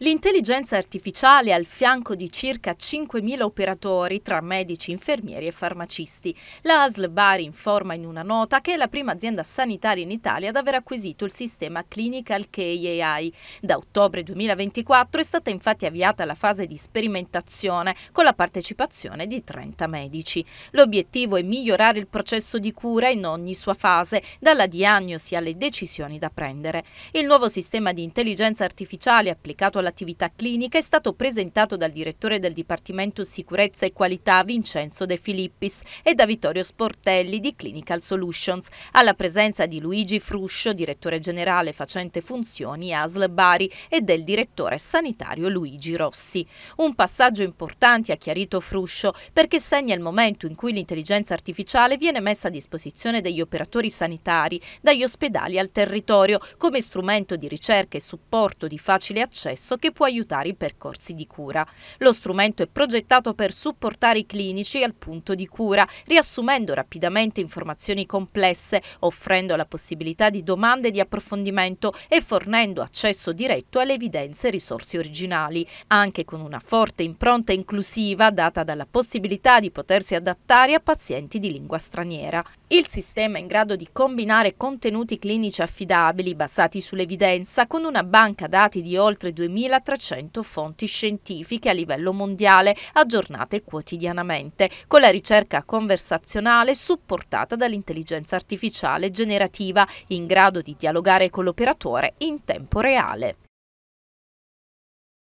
L'intelligenza artificiale al fianco di circa 5.000 operatori tra medici, infermieri e farmacisti. La L'ASL Bari informa in una nota che è la prima azienda sanitaria in Italia ad aver acquisito il sistema Clinical KAI. Da ottobre 2024 è stata infatti avviata la fase di sperimentazione con la partecipazione di 30 medici. L'obiettivo è migliorare il processo di cura in ogni sua fase, dalla diagnosi alle decisioni da prendere. Il nuovo sistema di intelligenza artificiale applicato alla all'attività clinica è stato presentato dal direttore del Dipartimento Sicurezza e Qualità Vincenzo De Filippis e da Vittorio Sportelli di Clinical Solutions, alla presenza di Luigi Fruscio, direttore generale facente funzioni ASL Bari e del direttore sanitario Luigi Rossi. Un passaggio importante ha chiarito Fruscio perché segna il momento in cui l'intelligenza artificiale viene messa a disposizione degli operatori sanitari, dagli ospedali al territorio, come strumento di ricerca e supporto di facile accesso soccorso che può aiutare i percorsi di cura. Lo strumento è progettato per supportare i clinici al punto di cura, riassumendo rapidamente informazioni complesse, offrendo la possibilità di domande di approfondimento e fornendo accesso diretto alle evidenze e risorse originali, anche con una forte impronta inclusiva data dalla possibilità di potersi adattare a pazienti di lingua straniera. Il sistema è in grado di combinare contenuti clinici affidabili basati sull'evidenza con una banca dati di oltre 2000 2.300 fonti scientifiche a livello mondiale, aggiornate quotidianamente, con la ricerca conversazionale supportata dall'intelligenza artificiale generativa, in grado di dialogare con l'operatore in tempo reale.